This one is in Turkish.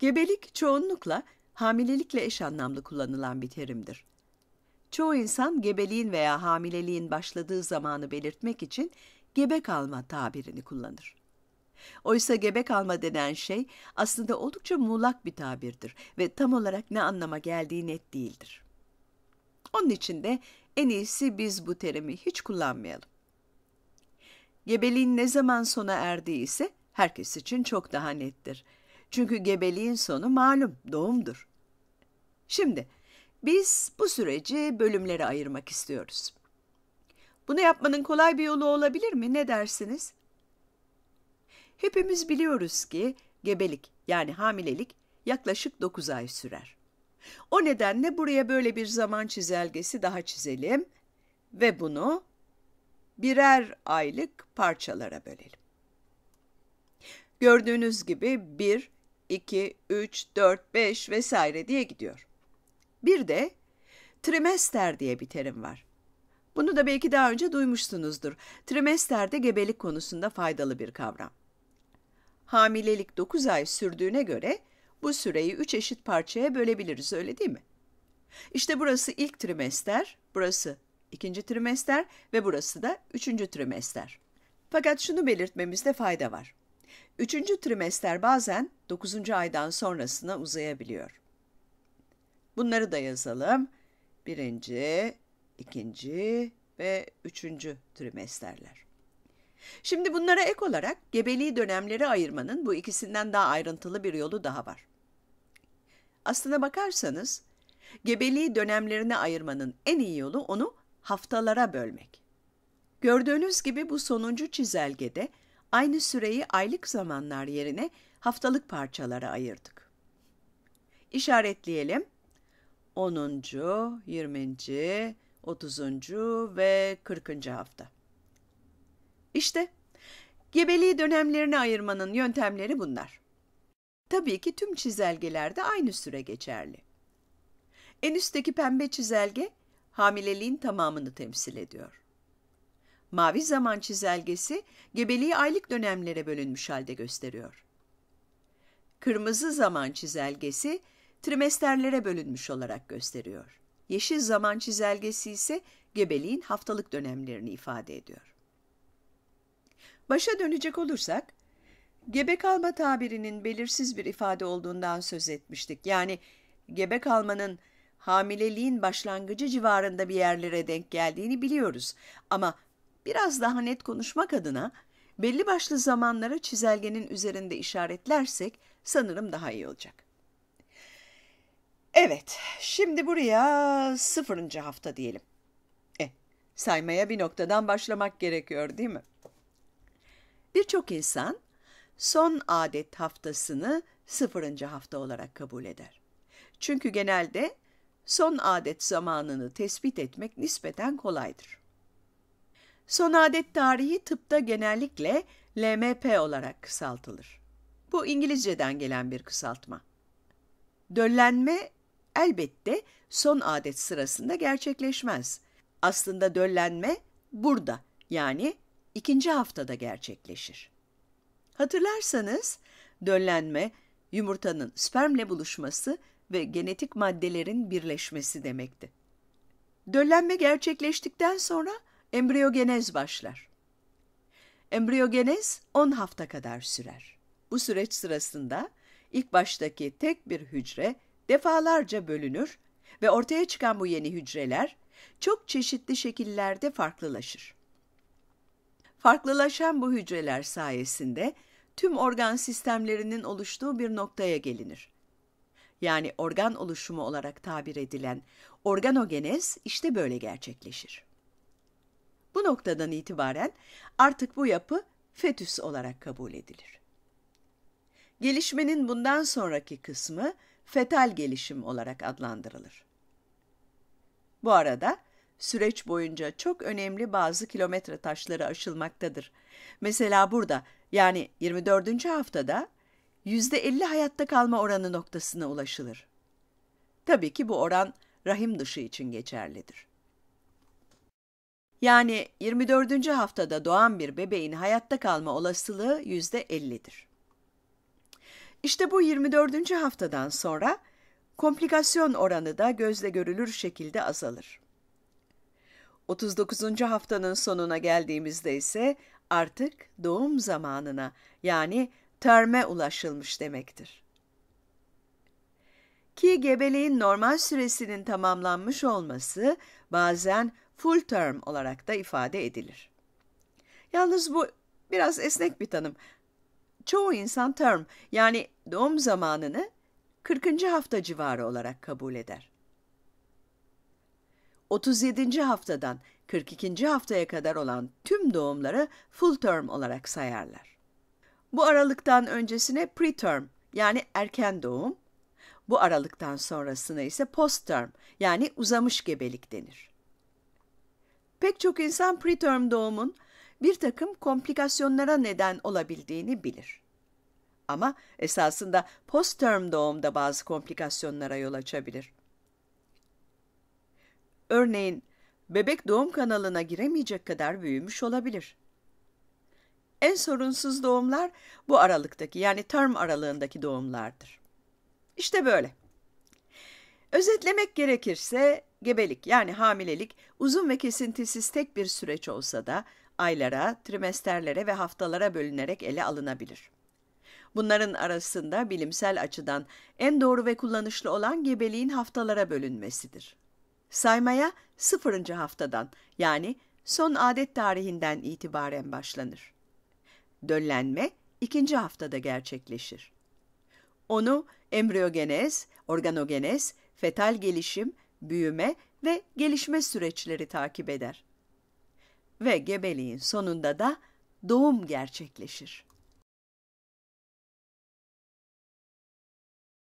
Gebelik çoğunlukla hamilelikle eş anlamlı kullanılan bir terimdir. Çoğu insan gebeliğin veya hamileliğin başladığı zamanı belirtmek için gebe kalma tabirini kullanır. Oysa gebe kalma denen şey aslında oldukça muğlak bir tabirdir ve tam olarak ne anlama geldiği net değildir. Onun için de en iyisi biz bu terimi hiç kullanmayalım. Gebeliğin ne zaman sona erdiği ise herkes için çok daha nettir. Çünkü gebeliğin sonu malum doğumdur. Şimdi biz bu süreci bölümlere ayırmak istiyoruz. Bunu yapmanın kolay bir yolu olabilir mi? Ne dersiniz? Hepimiz biliyoruz ki gebelik yani hamilelik yaklaşık 9 ay sürer. O nedenle buraya böyle bir zaman çizelgesi daha çizelim ve bunu birer aylık parçalara bölelim. Gördüğünüz gibi 1 2, 3, 4, 5 vesaire diye gidiyor. Bir de trimester diye bir terim var. Bunu da belki daha önce duymuşsunuzdur. Trimester de gebelik konusunda faydalı bir kavram. Hamilelik 9 ay sürdüğüne göre bu süreyi 3 eşit parçaya bölebiliriz öyle değil mi? İşte burası ilk trimester, burası ikinci trimester ve burası da üçüncü trimester. Fakat şunu belirtmemizde fayda var. Üçüncü trimester bazen dokuzuncu aydan sonrasına uzayabiliyor. Bunları da yazalım. Birinci, ikinci ve üçüncü trimesterler. Şimdi bunlara ek olarak gebeliği dönemleri ayırmanın bu ikisinden daha ayrıntılı bir yolu daha var. Aslına bakarsanız gebeliği dönemlerine ayırmanın en iyi yolu onu haftalara bölmek. Gördüğünüz gibi bu sonuncu çizelgede aynı süreyi aylık zamanlar yerine haftalık parçalara ayırdık. İşaretleyelim. 10. 20. 30. ve 40. hafta. İşte gebeliği dönemlerine ayırmanın yöntemleri bunlar. Tabii ki tüm çizelgelerde aynı süre geçerli. En üstteki pembe çizelge hamileliğin tamamını temsil ediyor. Mavi zaman çizelgesi gebeliği aylık dönemlere bölünmüş halde gösteriyor. Kırmızı zaman çizelgesi trimesterlere bölünmüş olarak gösteriyor. Yeşil zaman çizelgesi ise gebeliğin haftalık dönemlerini ifade ediyor. Başa dönecek olursak, gebe kalma tabirinin belirsiz bir ifade olduğundan söz etmiştik. Yani gebe kalmanın hamileliğin başlangıcı civarında bir yerlere denk geldiğini biliyoruz. Ama Biraz daha net konuşmak adına belli başlı zamanlara çizelgenin üzerinde işaretlersek sanırım daha iyi olacak. Evet, şimdi buraya sıfırıncı hafta diyelim. E, saymaya bir noktadan başlamak gerekiyor değil mi? Birçok insan son adet haftasını sıfırıncı hafta olarak kabul eder. Çünkü genelde son adet zamanını tespit etmek nispeten kolaydır. Son adet tarihi tıpta genellikle LMP olarak kısaltılır. Bu İngilizceden gelen bir kısaltma. Döllenme elbette son adet sırasında gerçekleşmez. Aslında döllenme burada yani ikinci haftada gerçekleşir. Hatırlarsanız döllenme yumurtanın spermle buluşması ve genetik maddelerin birleşmesi demekti. Döllenme gerçekleştikten sonra embriyogenez başlar. Embriyogenez 10 hafta kadar sürer. Bu süreç sırasında ilk baştaki tek bir hücre defalarca bölünür ve ortaya çıkan bu yeni hücreler çok çeşitli şekillerde farklılaşır. Farklılaşan bu hücreler sayesinde tüm organ sistemlerinin oluştuğu bir noktaya gelinir. Yani organ oluşumu olarak tabir edilen organogenez işte böyle gerçekleşir. Bu noktadan itibaren artık bu yapı fetüs olarak kabul edilir. Gelişmenin bundan sonraki kısmı fetal gelişim olarak adlandırılır. Bu arada süreç boyunca çok önemli bazı kilometre taşları aşılmaktadır. Mesela burada yani 24. haftada %50 hayatta kalma oranı noktasına ulaşılır. Tabii ki bu oran rahim dışı için geçerlidir. Yani 24. haftada doğan bir bebeğin hayatta kalma olasılığı %50'dir. İşte bu 24. haftadan sonra komplikasyon oranı da gözle görülür şekilde azalır. 39. haftanın sonuna geldiğimizde ise artık doğum zamanına yani terme ulaşılmış demektir. Ki gebeliğin normal süresinin tamamlanmış olması bazen full term olarak da ifade edilir. Yalnız bu biraz esnek bir tanım. Çoğu insan term yani doğum zamanını 40. hafta civarı olarak kabul eder. 37. haftadan 42. haftaya kadar olan tüm doğumları full term olarak sayarlar. Bu aralıktan öncesine preterm yani erken doğum, bu aralıktan sonrasına ise postterm yani uzamış gebelik denir pek çok insan preterm doğumun bir takım komplikasyonlara neden olabildiğini bilir. Ama esasında postterm doğumda bazı komplikasyonlara yol açabilir. Örneğin bebek doğum kanalına giremeyecek kadar büyümüş olabilir. En sorunsuz doğumlar bu aralıktaki yani term aralığındaki doğumlardır. İşte böyle. Özetlemek gerekirse gebelik yani hamilelik uzun ve kesintisiz tek bir süreç olsa da aylara, trimesterlere ve haftalara bölünerek ele alınabilir. Bunların arasında bilimsel açıdan en doğru ve kullanışlı olan gebeliğin haftalara bölünmesidir. Saymaya 0. haftadan yani son adet tarihinden itibaren başlanır. Döllenme ikinci haftada gerçekleşir. Onu embriyogenez, organogenez fetal gelişim, büyüme ve gelişme süreçleri takip eder. Ve gebeliğin sonunda da doğum gerçekleşir.